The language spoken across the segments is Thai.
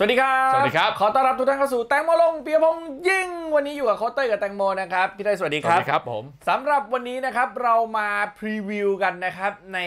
สวัสดีครับ สวัสดีครับ ขอต้อนรับทุกท่านเข้าสู่แตงโมลงเปียพงยิ่ง วันนี้อยู่กับโคเต้กับแตงโม นะครับ พี่ได้สวัสดีครับสวัสดีครับผมสำหรับวันนี้นะครับ เรามาพรีวิวกันนะครับ ใน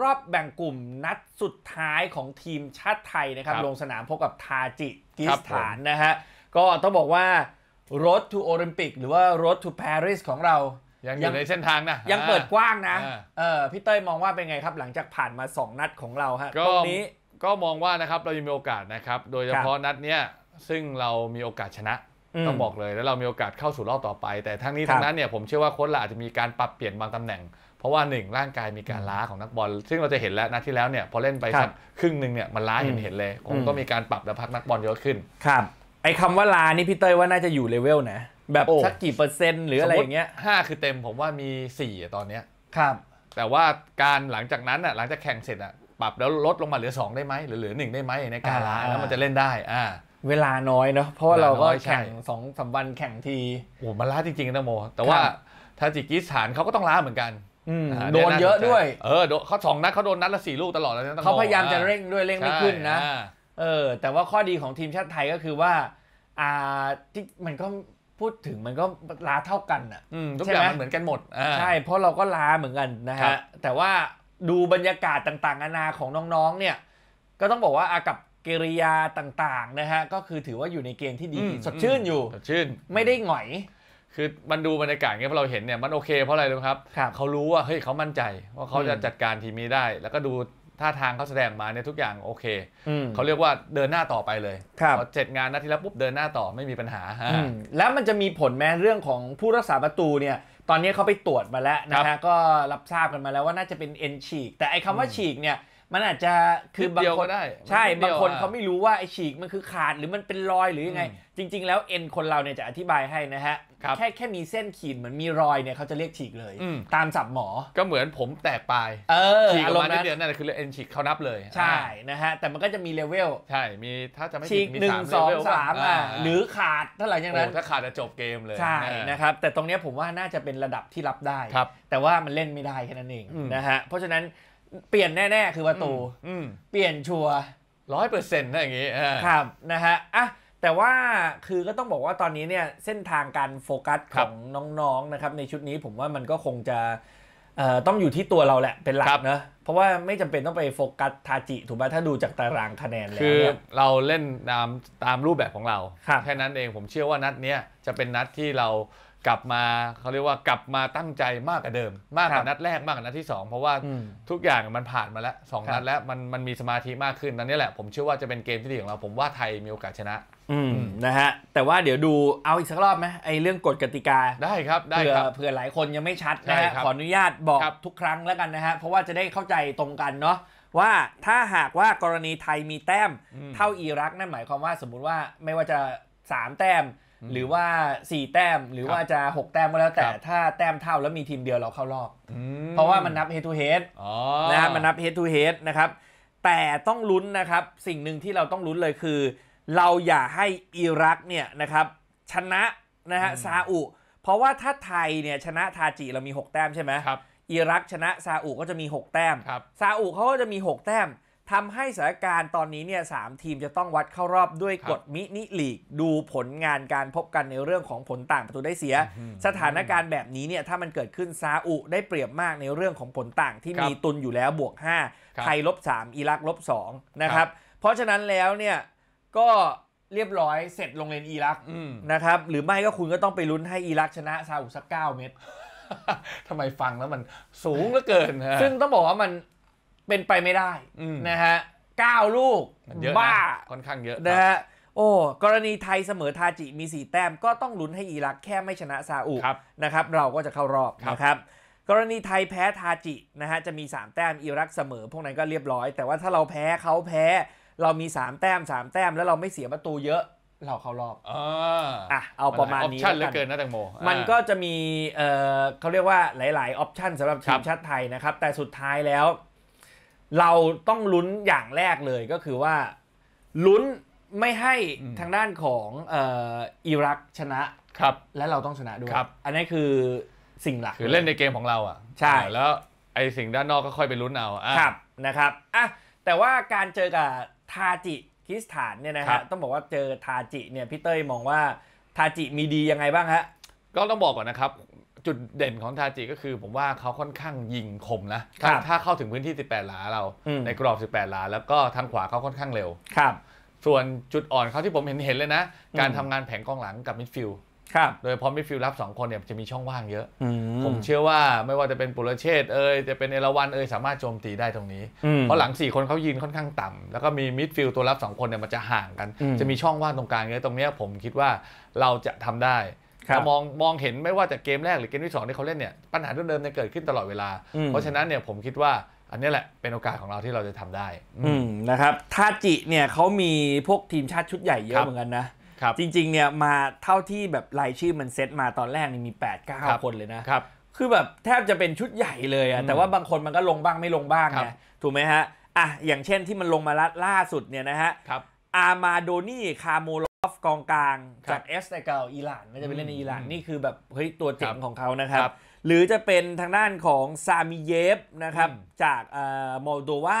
รอบแบ่งกลุ่มนัดสุดท้ายของทีมชาติไทยนะครับ ลงสนามพบกับทาจิกิสถานนะฮะ ก็ต้องบอกว่ารถทูโอลิมปิกหรือว่ารถทูปารีสของเรา ยังอยู่ในเส้นทางนะ ยังเปิดกว้างนะเออพี่เต้ยมองว่าเป็นไงครับหลังจากผ่านมา 2 นัดของเราฮะตรงนี้ก็มองว่านะครับเรายังมีโอกาสนะครับ โดยเฉพาะนัดเนี้ย ซึ่งเรามีโอกาสชนะ ต้องบอกเลย แล้วเรามีโอกาสเข้าสู่รอบต่อไป แต่ทั้งนี้ทั้งนั้นเนี่ยผมเชื่อว่าโค้ชละาอาจจะมีการปรับเปลี่ยนบางตำแหน่ง เพราะว่าหนึ่งร่างกายมีการล้าของนักบอลซึ่งเราจะเห็นแล้วนัดที่แล้วเนี่ยพอเล่นไปสักครึ่งหนึ่งเนี่ยมันล้าเห็นเห็นเลยคงต้องมีการปรับและพักนักบอลเยอะขึ้นครับไอ้คำว่าล้านี่พี่เต้ยว่าน่าจะอยู่เลเวลนะแบบสักกี่เปอร์เซ็นต์หรืออะไรอย่างเงี้ยห้าคือเต็มผมว่ามีสี่ตอนเนี้ยครับแต่ว่าการหลังจากนั้นอ่ะหลังจากแข่งเสร็จอ่ะปรับแล้วลดลงมาเหลือ2ได้ไหม หรือเหลือ1ได้ไหมในการล้าแล้วมันจะเล่นได้อ่าเวลาน้อยเนาะเพราะเราก็แข่งสองสาวันแข่งทีโอ้มาล้าจริง ๆ นะโม แต่ว่าทาจิกิสถานเขาก็ต้องล้าเหมือนกันโดนเยอะด้วยเออเขาสองนัดเขาโดนนัดละสี่ลูกตลอดแล้วเขาพยายามจะเร่งด้วยเร่งไม่ขึ้นนะ เออ แต่ว่าข้อดีของทีมชาติไทยก็คือว่าอ่าที่มันก็พูดถึงมันก็ล้าเท่ากันอ่ะทุกอย่างมันเหมือนกันหมดใช่เพราะเราก็ล้าเหมือนกันนะฮะแต่ว่าดูบรรยากาศต่างๆนานาของน้องๆ เนี่ยก็ต้องบอกว่าอากับกิริยา ต่างๆ นะฮะก็คือถือว่าอยู่ในเกณฑ์ที่ดีสดชื่นอยู่สดชื่น ไม่ได้หงอย คือมันดูบรรยากาศเงี้ยพอเราเห็นเนี่ยมันโอเค เพราะอะไรรู้ครับครับเขารู้ว่าเฮ้ยเขามั่นใจ ว่าเขาจะจัดการทีมนี้ได้ แล้วก็ดูท่าทางเขาแสดงมาเนี่ยทุกอย่าง โอเคอเขาเรียกว่าเดินหน้าต่อไปเลยครับเสร็จงานนัดที่แล้วปุ๊บเดินหน้าต่อไม่มีปัญหาฮะแล้วมันจะมีผลแม้เรื่องของผู้รักษาประตูเนี่ยตอนนี้เขาไปตรวจมาแล้วนะฮะก็รับทราบกันมาแล้วว่าน่าจะเป็นเอ็นฉีก แต่ไอ้คำว่าฉีกเนี่ยมันอาจจะคือบางคนใช่ บางคนเขาไม่รู้ว่าไอ้ฉีกมันคือขาดหรือมันเป็นรอยหรือยังไง จริงๆแล้วเอ็นคนเราเนี่ยจะอธิบายให้นะฮะ แค่แค่มีเส้นขีดเหมือนมีรอยเนี่ยเขาจะเรียกฉีกเลย ตามศัพท์หมอก็เหมือนผมแตกปลายฉีกออกมาเดียวนั่นคือเรีอเอ็นฉีกเขานับเลย ใช่นะฮะแต่มันก็จะมีเลเวลใช่มีถ้าจะไม่ฉีกหนึ่งสองสามอ่ะหรือขาดเท่าไหร่อย่างนั้นถ้าขาดจะจบเกมเลยใช่นะครับแต่ตรงนี้ผมว่าน่าจะเป็นระดับที่รับได้ แต่ว่ามันเล่นไม่ได้แค่นั้นเองนะฮะเพราะฉะนั้นเปลี่ยนแน่ๆคือประตูเปลี่ยนชัวร้อยเปอร์เซ็นต์น้าอย่างนี้ครับนะฮะอ่ะแต่ว่าคือก็ต้องบอกว่าตอนนี้เนี่ยเส้นทางการโฟกัสของน้องๆนะครับ ในชุดนี้ผมว่ามันก็คงจะต้องอยู่ที่ตัวเราแหละเป็นหลักเนะเพราะว่าไม่จำเป็นต้องไปโฟกัสทาจิถูกไหมถ้าดูจากตารางคะแนนแล้วคือเราเล่นตามตามรูปแบบของเราแค่นั้นเองผมเชื่อว่านัดเนี้ยจะเป็นนัดที่เรากลับมาเขาเรียกว่ากลับมาตั้งใจมากกว่าเดิม มากกว่านัดแรกมากกว่านัดที่ 2 เพราะว่าทุกอย่างมันผ่านมาแล้วสองนัดแล้วมันมันมีสมาธิมากขึ้นนั่นนี่แหละผมเชื่อว่าจะเป็นเกมที่ดีของเราผมว่าไทยมีโอกาสชนะนะฮะ แต่ว่าเดี๋ยวดูเอาอีกสักรอบไหมไอ้เรื่องกฎกติกาได้ครับได้ครับเผื่อหลายคนยังไม่ชัดนะฮะขออนุญาตบอกทุกครั้งแล้วกันนะฮะเพราะว่าจะได้เข้าใจตรงกันเนาะว่าถ้าหากว่ากรณีไทยมีแต้ม เท่าอิรักนั่นหมายความว่า สมมุติว่าไม่ว่าจะ3แต้มหรือว่า 4 แต้มหรือว่าจะ 6 แต้มก็แล้วแต่ถ้าแต้มเท่าแล้วมีทีมเดียวเราเข้ารอบเพราะว่ามันนับ head to head นะมันนับ head to head นะครับแต่ต้องลุ้นนะครับ สิ่งหนึ่งที่เราต้องลุ้นเลยคือ เราอย่าให้อิรักเนี่ยนะครับชนะนะฮะซาอุ เพราะว่าถ้าไทยเนี่ยชนะทาจิเรามี6แต้มใช่ไหมอิรักชนะซาอุก็จะมี6แต้มซาอุเขาก็จะมี6แต้มทำให้สถานการณ์ตอนนี้เนี่ยสามทีมจะต้องวัดเข้ารอบด้วยกฎมินิลีก ดูผลงานการพบกันในเรื่องของผลต่างประตูได้เสีย สถานการณ์แบบนี้เนี่ยถ้ามันเกิดขึ้นซาอุได้เปรียบมากในเรื่องของผลต่างที่มีตุนอยู่แล้วบวก5ไทยลบ3อิรักลบ2นะครับ เพราะฉะนั้นแล้วเนี่ย ก็เรียบร้อยเสร็จลงเลนอิรักนะครับหรือไม่ก็คุณก็ต้องไปลุ้นให้อิรักชนะซาอุสักเก้าเม็ดทำไมฟังแล้วมัน สูงเหลือเกินซึ่งต้องบอกว่ามันเป็นไปไม่ได้นะฮะเก้าลูกบ้าค่อนข้างเยอะนะฮะโอ้กรณีไทยเสมอทาจิมีสีแต้มก็ต้องลุ้นให้อิรัก แค่ไม่ชนะซาอุนะครับ เราก็จะเข้ารอบนะครับ กรณีไทยแพ้ทาจินะฮะจะมี 3 แต้มอิรักเสมอ พวกนั้นก็เรียบร้อย แต่ว่าถ้าเราแพ้เขาแพ้เรามี 3 แต้ม3 แต้มแล้วเราไม่เสียประตูเยอะ เราเข้ารอบอ่ะเอาประมาณนี้ออปชั่นเหลือเกินนะแตงโมมันก็จะมีเออเขาเรียกว่าหลายๆออปชั่นสำหรับทีมชาติไทยนะครับแต่สุดท้ายแล้วเราต้องลุ้นอย่างแรกเลยก็คือว่าลุ้นไม่ให้ทางด้านของอิรักชนะครับ และเราต้องชนะด้วยอันนี้คือสิ่งหลักคือเล่นในเกมของเราอ่ะใช่แล้วไอ้สิ่งด้านนอกก็ค่อยไปลุ้นเอาครับนะครับอ่ะแต่ว่าการเจอกับทาจิคิสถานเนี่ยนะครับต้องบอกว่าเจอทาจิเนี่ยพี่เต้ยมองว่าทาจิมีดียังไงบ้างฮะก็ต้องบอกก่อนนะครับจุดเด่นของทาจิก็คือผมว่าเขาค่อนข้างยิงคมนะ ถ้าเข้าถึงพื้นที่ 18 หลาเรา ในกรอบ 18 หลา แล้วก็ทางขวาเขาค่อนข้างเร็ว ครับ ส่วนจุดอ่อนเขาที่ผมเห็นเห็นเลยนะ การทำงานแผงกองหลังกับมิดฟิลด์โดยพอมิดฟิลด์รับ 2 คนเนี่ยจะมีช่องว่างเยอะ ผมเชื่อว่าไม่ว่าจะเป็นปุรเชษเอ่ยจะเป็นเอราวันเอ่ยสามารถโจมตีได้ตรงนี้ เพราะหลัง 4 คนเขายืนค่อนข้างต่ำ แล้วก็มีมิดฟิลด์ตัวรับ2คนเนี่ยมันจะห่างกัน จะมีช่องว่างตรงกลางเยอะตรงนี้ผมคิดว่าเราจะทำได้จะมองมองเห็นไม่ว่าจากเกมแรกหรือเกมที่สองที่เขาเล่นเนี่ย ปัญหาเดิมๆเนี่ยเกิดขึ้นตลอดเวลา เพราะฉะนั้นเนี่ยผมคิดว่าอันนี้แหละเป็นโอกาสของเราที่เราจะทำได้ อืนะครับทาจิเนี่ยเขามีพวกทีมชาติชุดใหญ่เยอะเหมือนกันนะ จริงๆเนี่ยมาเท่าที่แบบรายชื่อมันเซตมาตอนแรกนี่มี8ปดเก้าคนเลยนะครับคือแบบแทบจะเป็นชุดใหญ่เลยอะแต่ว่าบางคนมันก็ลงบ้างไม่ลงบ้างไงถูกไหมฮะอ่ะอย่างเช่นที่มันลงมาล่าสุดเนี่ยนะฮะอามาโดนี่คาโมโลฟกองกลางจากเอสแต่เก่าอิหร่านไม่จะไปเล่นในอิหร่านนี่คือแบบเฮ้ยตัวเจ๋งของเขานะครับรบหรือจะเป็นทางด้านของซามิเยฟนะครับจากเอ่อมอลโดวา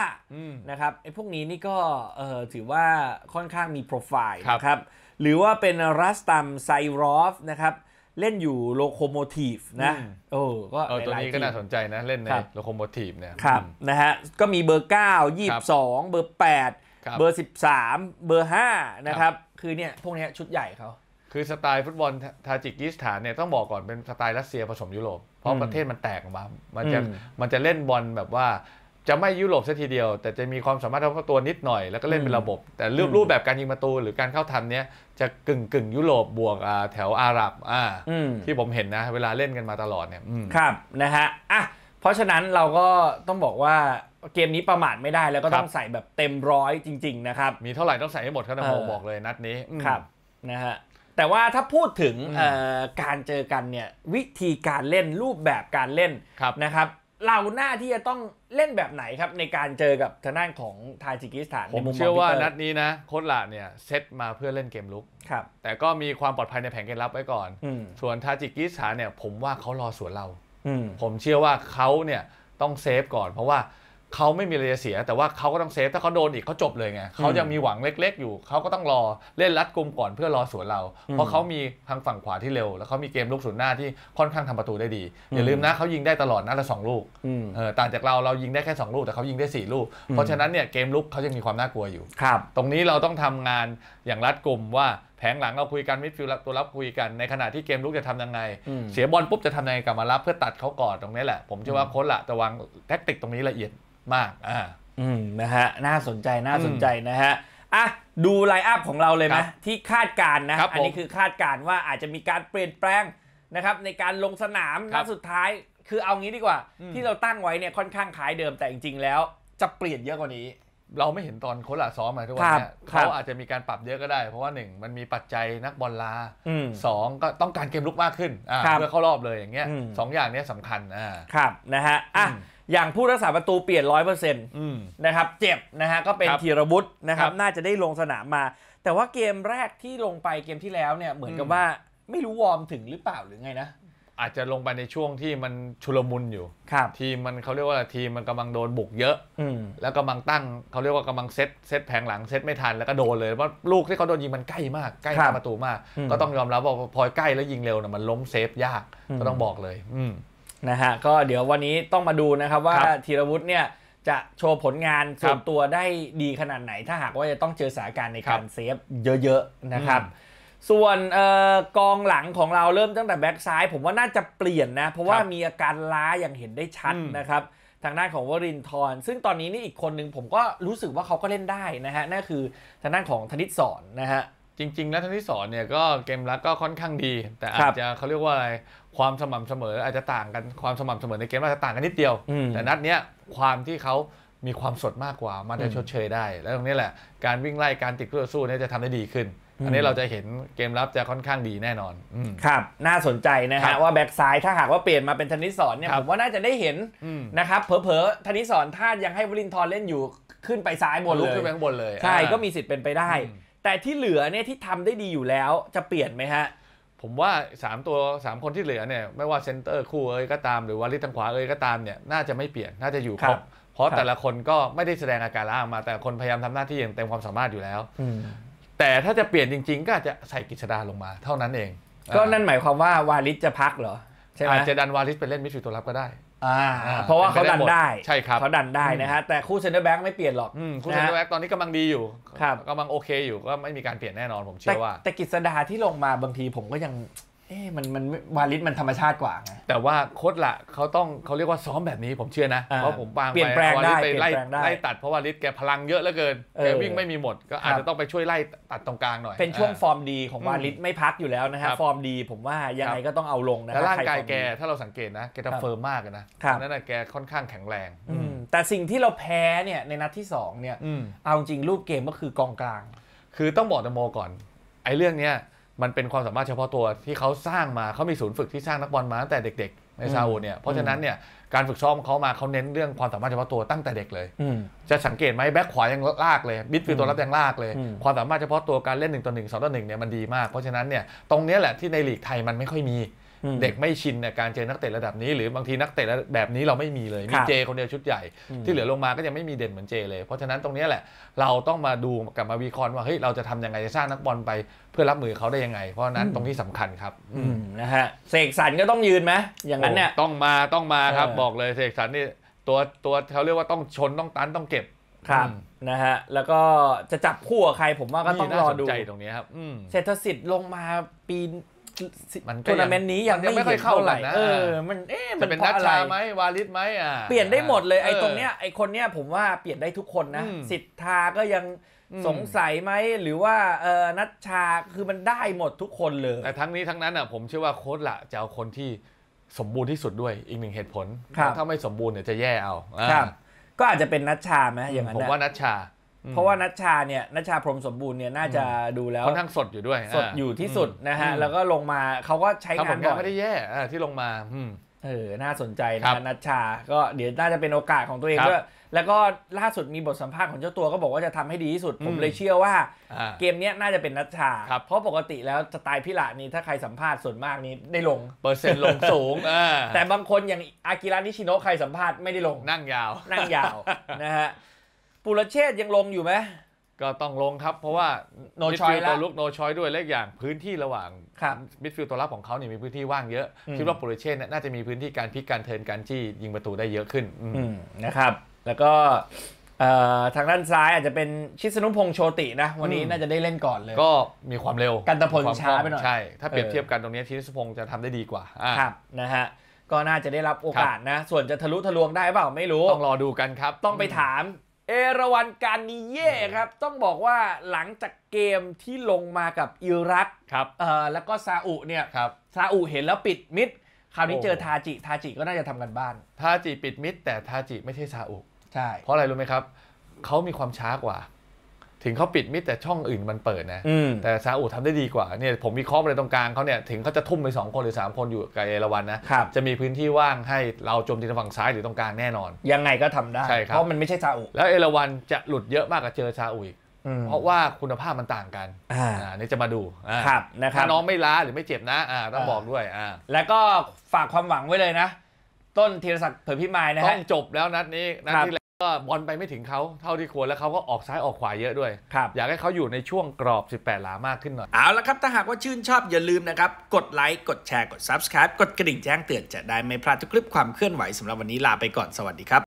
นะครับไอ้พวกนี้นี่ก็เอ่อถือว่าค่อนข้างมีโปรไฟล์ครับรบหรือว่าเป็นรัสตัมไซรอฟนะครับเล่นอยู่โลโคโมทีฟนะโอ้ก็ตัวนี้ก็น่าสนใจนะเล่นในโลโคโมทีฟเนี่ยครับนะฮะก็มีเบอร์ 9 22 เบอร์8เบอร์13 เบอร์ 5 นะครับคือเนี่ย พวกนี้ชุดใหญ่เขาคือสไตล์ฟุตบอลทาจิกิสถานเนี่ย ต้องบอกก่อนเป็นสไตล์รัสเซียผสมยุโรปเพราะประเทศมันแตกออกมา มันจะมันจะเล่นบอลแบบว่าจะไม่ยุโรปซะทีเดียว แต่จะมีความสามารถเฉพาะตัวนิดหน่อย แล้วก็เล่นเป็นระบบ แต่รูปรูปแบบการยิงประตูหรือการเข้าทำเนี่ยจะกึ่งกึ่งยุโรปบวกแถวอาหรับอ่าที่ผมเห็นนะเวลาเล่นกันมาตลอดเนี่ยครับนะฮะอ่ะเพราะฉะนั้นเราก็ต้องบอกว่าเกมนี้ประมาทไม่ได้แล้วก็ต้องใส่แบบเต็มร้อยจริงๆนะครับ มีเท่าไหร่ต้องใส่ให้หมดครับนะโมบอกเลยนัดนี้ครับนะฮะแต่ว่าถ้าพูดถึงการเจอกันเนี่ยวิธีการเล่นรูปแบบการเล่นนะครับ เราหน้าที่จะต้องเล่นแบบไหนครับ ในการเจอกับทางด้านของทาจิกิสถาน ผมเชื่อว่านัดนี้นะ โค้ชลาเนี่ย เซตมาเพื่อเล่นเกมลุกครับแต่ก็มีความปลอดภัยในแผงเกมรับไว้ก่อน ส่วนทาจิกิสถานเนี่ยผมว่าเขารอสวนเรา ผมเชื่อว่าเขาเนี่ยต้องเซฟก่อนเพราะว่าเขาไม่มีอะไรจะเสีย แต่ว่าเขาก็ต้องเซฟถ้าเขาโดนอีกเขาจบเลยไงเขายังมีหวังเล็กๆ อยู่ เขาก็ต้องรอเล่นรัดกุมก่อนเพื่อรอสวนเรา เพราะเขามีทางฝั่งขวาที่เร็วแล้วเขามีเกมลูกสุดหน้าที่ค่อนข้างทำประตูได้ดีอย่าลืมนะเขายิงได้ตลอดนะละสองลูกต่างจากเราเรายิงได้แค่2ลูกแต่เขายิงได้4ลูกเพราะฉะนั้นเนี่ยเกมลุกเขายังมีความน่ากลัวอยู่ตรงนี้เราต้องทำงานอย่างรัดกุมว่าแผงหลังเราคุยกันมิดฟิลด์ตัวรับคุยกันในขณะที่เกมลุกจะทำยังไง เสียบอลปุ๊บจะทำยังไงกลับมารับเพื่อตัดเขาก่อนตรงนี้แหละ ผมเชื่อว่าโค้ชละจะวางแท็กติกตรงนี้ละเอียดมากอ่าอืมนะฮะน่าสนใจน่าสนใจนะฮะอ่ะดูไลน์อัพของเราเลยไหมที่คาดการนะอันนี้คือคาดการว่าอาจจะมีการเปลี่ยนแปลงนะครับในการลงสนามนัดสุดท้ายคือเอางี้ดีกว่า ที่เราตั้งไว้เนี่ยค่อนข้างขายเดิมแต่จริง ๆแล้ว จะเปลี่ยนเยอะกว่านี้เราไม่เห็นตอนโคละซ้อมมาทุกวันเนี่ยเขาอาจจะมีการปรับเยอะก็ได้ เพราะว่าหนึ่งมันมีปัจจัยนักบอลลาสองก็ต้องการเกมลุกมากขึ้นเพื่อเข้ารอบเลยอย่างเงี้ยสองอย่างนี้สำคัญนะครับนะฮะอ่ะอย่างผู้รักษาประตูเปลี่ยนร้อยเปอร์เซ็นต์นะครับเจ็บนะฮะก็เป็นธีรวุฒินะครับน่าจะได้ลงสนามมา แต่ว่าเกมแรกที่ลงไปเกมที่แล้วเนี่ยเหมือนกับว่าไม่รู้วอร์มถึงหรือเปล่าหรือไงนะอาจจะลงไปในช่วงที่มันชุลมุนอยู่ครับทีมมันเขาเรียกว่าทีมมันกำลังโดนบุกเยอะอืแล้วกำลังตั้งเขาเรียกว่ากำลังเซตเซตแผงหลังเซตไม่ทันแล้วก็โดนเลยเพราะลูกที่เขาโดนยิงมันใกล้มากใกล้หน้าประตูมากก็ต้องยอมรับว่าพอใกล้แล้วยิงเร็วนะมันล้มเซฟยากก็ต้องบอกเลยอืนะฮะก็เดี๋ยววันนี้ต้องมาดูนะครับว่าธีรวุฒิเนี่ยจะโชว์ผลงานส่วนตัวได้ดีขนาดไหน ถ้าหากว่าจะต้องเจอสถานการณ์ในการเซฟเยอะๆนะครับส่วนอกองหลังของเราเริ่มตั้งแต่แบ็กซ้าย ผมว่าน่าจะเปลี่ยนนะ เพราะว่ามีอาการล้าอย่างเห็นได้ชัดนะครับ ทางด้านของวรินทร์ซึ่งตอนนี้นี่อีกคนหนึ่งผมก็รู้สึกว่าเขาก็เล่นได้นะฮะนั่นคือทางด้านของธนิตสอนนะฮะ จริงๆ แล้วธนิีศสอนเนี่ยก็เกมรักก็ค่อนข้างดี แต่อาจจะเขาเรียกว่าอะไร ความสม่ำเสมออาจจะต่างกันความสม่ำเสมอในเกมอาจจะต่างกันนิดเดียวแต่นัดเนี้ยความที่เขามีความสดมากกว่ามันจะชดเชยได้ แล้วตรงนี้แหละ การวิ่งไล่การติดคูืต่อสู้เนี่ยจะทำได้ดีขึ้นอันนี้เราจะเห็นเกมรับจะค่อนข้างดีแน่นอนครับ น่าสนใจนะฮะว่าแบ็กซ้ายถ้าหากว่าเปลี่ยนมาเป็นธนิสอนเนี่ยผมว่าน่าจะได้เห็น นะครับเผลอๆธนิสอนถ้ายังให้วลินทอนเล่นอยู่ขึ้นไปซ้ายบนเลยุกขึ้นไปข้างบนเลย ใช่ ก็มีสิทธิ์เป็นไปได้ แต่ที่เหลือเนี่ยที่ทำได้ดีอยู่แล้วจะเปลี่ยนไหมฮะ ผมว่า 3 ตัว 3 คนที่เหลือเนี่ยไม่ว่าเซนเตอร์คู่เอ้ยก็ตามหรือว่าลิทางขวาเอ้ยก็ตามเนี่ยน่าจะไม่เปลี่ยนน่าจะอยู่ครบเพราะแต่ละคนก็ไม่ได้แสดงอาการล้ออกมาแต่คนพยายามทำหน้าที่อย่างเต็มความสามารถอยู่แล้วแต่ถ้าจะเปลี่ยนจริงๆก็อาจจะใส่กิจดาลงมาเท่านั้นเอง ก็นั่นหมายความว่าวาลิสจะพักเหรอใช่ไหมอาจจะดันวาลิสไปเล่นมิดฟิลด์ตัวรับก็ได้อ่าเพราะว่าเขาดันได้ใช่ครับเขาดันได้นะฮะแต่คู่เซนเตอร์แบ็กไม่เปลี่ยนหรอกคู่เซนเตอร์แบ็กตอนนี้กำลังดีอยู่กำลังโอเคอยู่ก็ไม่มีการเปลี่ยนแน่นอนผมเชื่อว่า แต่กิษดาที่ลงมาบางทีผมก็ยังเอ๊ะมันมันวาลิสมันธรรมชาติกว่าไงแต่ว่าโคตรละเขาต้องเขาเรียกว่าซ้อมแบบนี้ผมเชื่อนะเพราะผมบางเปลี่ยนแปลงได้ไปไล่ไล่ตัดเพราะวาลิสแกพลังเยอะเหลือเกินแกวิ่งไม่มีหมดก็อาจจะต้องไปช่วยไล่ตัดตรงกลางหน่อย เป็นช่วงฟอร์มดีของวาลิสไม่พักอยู่แล้วนะฮะฟอร์มดี ผมว่ายังไงก็ต้องเอาลงนะแล้วร่างกายแกถ้าเราสังเกตนะแกจะเฟิร์มมากนะนั่นและแกค่อนข้างแข็งแรงแต่สิ่งที่เราแพ้เนี่ยในนัดที่2เนี่ยเอาจริงรูปเกมก็คือกองกลาง คือต้องบอกนโมก่อนไอ้เรื่องเนี้ยมันเป็นความสามารถเฉพาะตัวที่เขาสร้างมาเขามีศูนย์ฝึกที่สร้างนักบอลมาตั้งแต่เด็กๆในซาอุเนี่ย เพราะฉะนั้นเนี่ยการฝึกซ้อมเขามาเขาเน้นเรื่องความสามารถเฉพาะตัวตั้งแต่เด็กเลยจะสังเกตไหมแบ็คขวายังลากเลย บิดฟิลตัวรับยังลากเลยความสามารถเฉพาะตัวการเล่นหนึ่งต่อหนึ่งสองต่อหนึ่งเนี่ยมันดีมากเพราะฉะนั้นเนี่ยตรงนี้แหละที่ในลีกไทยมันไม่ค่อยมีเด็กไม่ชินกนการเจอนักเตะระดับนี้หรือบางทีนักเตะแบบนี้เราไม่มีเลย มีเจคนเดียวชุดใหญ่ ที่เหลือลงมาก็ยังไม่มี เด่นเหมือนเจเลยเพราะฉะนั้นตรงนี้แหละ เราต้องมาดูกลับมาวิเคราะห์ว่าเฮ้ยเราจะทำยังไงจะสร้างนักบอลไปเพื่อรับมือเขาได้ยังไง เพราะนั้นตรงที่สำคัญครับนะฮะเสกสรรก็ต้องยืนไหมอย่างนั้นเนี่ยต้องมาต้องมาครับบอกเลยเสกสรรนี่ตัวตัวเขาเรียกว่าต้องชนต้องตันต้องเก็บครับนะฮะแล้วก็จะจับคู่กับใครผมว่าก็ต้องรอดูใจตรงนี้ครับเศรษฐศิษย์ลงมาปีทัวร์นาเมนต์นี้ยังไม่ค่อยเข้าไหร่นะเออ มัน เอ๊ะมันเป็นนัชชาไหมวาลิสไหมอ่ะ เปลี่ยนได้หมดเลยไอ้ตรงเนี้ยไอ้คนเนี้ยผมว่าเปลี่ยนได้ทุกคนนะ สิทธา ก็ยังสงสัยไหมหรือว่าเออนัชชาคือมันได้หมดทุกคนเลย แต่ทั้งนี้ทั้งนั้นอ่ะผมเชื่อว่าโค้ดละจะเอาคนที่สมบูรณ์ที่สุดด้วย อีกหนึ่งเหตุผลถ้าไม่สมบูรณ์เนี่ยจะแย่เอาก็อาจจะเป็นนัชชาไหมอย่างนั้นผมว่านัชชาเพราะว่านัชชาเนี่ยนัชชาพรมสมบูรณ์เนี่ยน่าจะดูแล้วค่อนข้างสดอยู่ด้วยสดอยู่ที่สุดนะฮะแล้วก็ลงมาเขาก็ใช้งานบ่อยไม่ได้แย่ที่ลงมาเออน่าสนใจนะนัชชา ก็เดี๋ยวน่าจะเป็นโอกาสของตัวเองด้วยแล้วก็ล่าสุดมีบทสัมภาษณ์ของเจ้าตัวก็บอกว่าจะทำให้ดีที่สุด ผมเลยเชื่อว่า เกมนี้น่าจะเป็นนัชชา เพราะปกติแล้วสไตล์พิละนี่ถ้าใครสัมภาษณ์ส่วนมากนี้ได้ลง เปอร์เซ็นต์ลงสูงแต่บางคนอย่างอากิระนิชิโนะใครสัมภาษณ์ไม่ได้ลงนั่งยาวนั่งยาวนะฮะปุรเชษยังลงอยู่ไหมก็ต้องลงครับเพราะว่าโนชอยล์ตัวลุกโนชอยด้วยเลขอกอย่างพื้นที่ระหว่างมิดฟิลด์ตัวรับของเขาเนี่ยมีพื้นที่ว่างเยอะคิดว่าปุรเชษน่น่าจะมีพื้นที่การพลิกการเทิร์นการที่ยิงประตูได้เยอะขึ้นนะครับ แล้วก็ทางด้านซ้ายอาจจะเป็นชิสนุพงโชตินะ วันนี้น่าจะได้เล่นก่อนเลย ก็มีความเร็วกันตะพลช้าไปหน่อยใช่ถ้าเปรียบเทียบกันตรงนี้ิดสนุพงจะทำได้ดีกว่า่าครับนะฮะก็น่าจะได้รับโอกาสนะส่วนจะทะลุทะลวงได้เปล่าไม่รู้ต้องรอดูกันครับ ต้องไปถามเอราวันการนีเย่ครับ ต้องบอกว่าหลังจากเกมที่ลงมากับอิรักครับเออแล้วก็ซาอุเนี่ยครับซาอุเห็นแล้วปิดมิดคราวนี้เจอทาจิ ทาจิก็น่าจะทำกันบ้านทาจิปิดมิดแต่ทาจิไม่ใช่ซาอุใช่เพราะอะไรรู้ไหมครับเขามีความช้ากว่าถึงเขาปิดมิดแต่ช่องอื่นมันเปิดนะ แต่ซาอุทำได้ดีกว่า เนี่ยผมมี้ออะไรตรงกลางเขาเนี่ยถึงเขาจะทุ่มไป2คนหรือ3 คนอยู่กับเอราวันนะจะมีพื้นที่ว่างให้เราโจมตีทางฝั่งซ้ายหรือตรงกลางแน่นอน ยังไงก็ทำได้เพราะมันไม่ใช่ซาอุแล้วเอราวันจะหลุดเยอะมากกว่าเจอซาอุอีกเพราะว่าคุณภาพมันต่างกันอ่านี่จะมาดูครับนะครับน้องไม่ล้าหรือไม่เจ็บนะอ่าต้องบอกด้วยอ่าแล้วก็ฝากความหวังไว้เลยนะ ต้นธีรศักดิ์เผยพิมายนะฮะต้องจบแล้วนัดนี้นัดที่ก็บอลไปไม่ถึงเขาเท่าที่ควรแล้วเขาก็ออกซ้ายออกขวาเยอะด้วยครับอยากให้เขาอยู่ในช่วงกรอบ 18 หลามากขึ้นหน่อย เอาละครับถ้าหากว่าชื่นชอบอย่าลืมนะครับ กดไลค์กดแชร์กด Subscribe กดกระดิ่งแจ้งเตือนจะได้ไม่พลาดทุกคลิปความเคลื่อนไหวสำหรับวันนี้ลาไปก่อนสวัสดีครับ